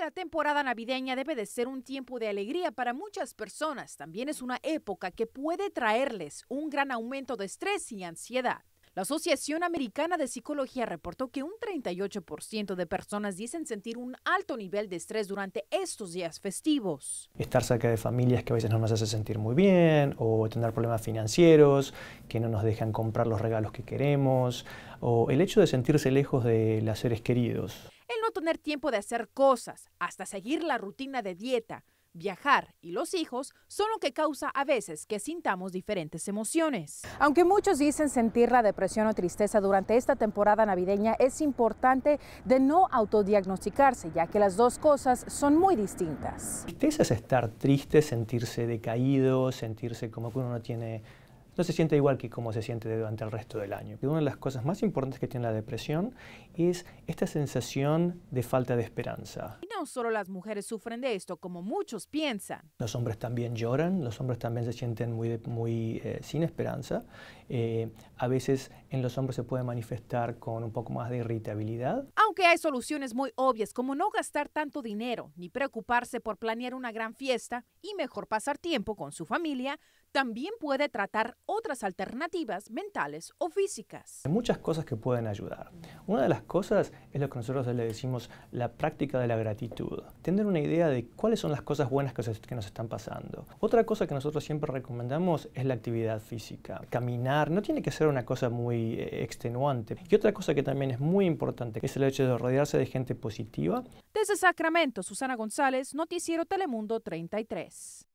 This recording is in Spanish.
la temporada navideña debe de ser un tiempo de alegría para muchas personas, también es una época que puede traerles un gran aumento de estrés y ansiedad. La Asociación Americana de Psicología reportó que un 38% de personas dicen sentir un alto nivel de estrés durante estos días festivos. Estar cerca de familias que a veces no nos hace sentir muy bien, o tener problemas financieros, que no nos dejan comprar los regalos que queremos, o el hecho de sentirse lejos de los seres queridos el no tener tiempo de hacer cosas, hasta seguir la rutina de dieta, viajar y los hijos son lo que causa a veces que sintamos diferentes emociones. Aunque muchos dicen sentir la depresión o tristeza durante esta temporada navideña, es importante de no autodiagnosticarse, ya que las dos cosas son muy distintas. Tristeza es estar triste, sentirse decaído, sentirse como que uno no tiene no se siente igual que como se siente durante el resto del año. una de las cosas más importantes que tiene la depresión es esta sensación de falta de esperanza. Y no solo las mujeres sufren de esto, como muchos piensan. Los hombres también lloran, los hombres también se sienten muy, muy eh, sin esperanza. Eh, a veces en los hombres se puede manifestar con un poco más de irritabilidad que hay soluciones muy obvias como no gastar tanto dinero ni preocuparse por planear una gran fiesta y mejor pasar tiempo con su familia, también puede tratar otras alternativas mentales o físicas. Hay muchas cosas que pueden ayudar. Una de las cosas es lo que nosotros le decimos la práctica de la gratitud. Tener una idea de cuáles son las cosas buenas que, nos están pasando. Otra cosa que nosotros siempre recomendamos es la actividad física. Caminar no tiene que ser una cosa muy eh, extenuante. Y otra cosa que también es muy importante es el hecho de rodearse de gente positiva. Desde Sacramento, Susana González, Noticiero Telemundo 33.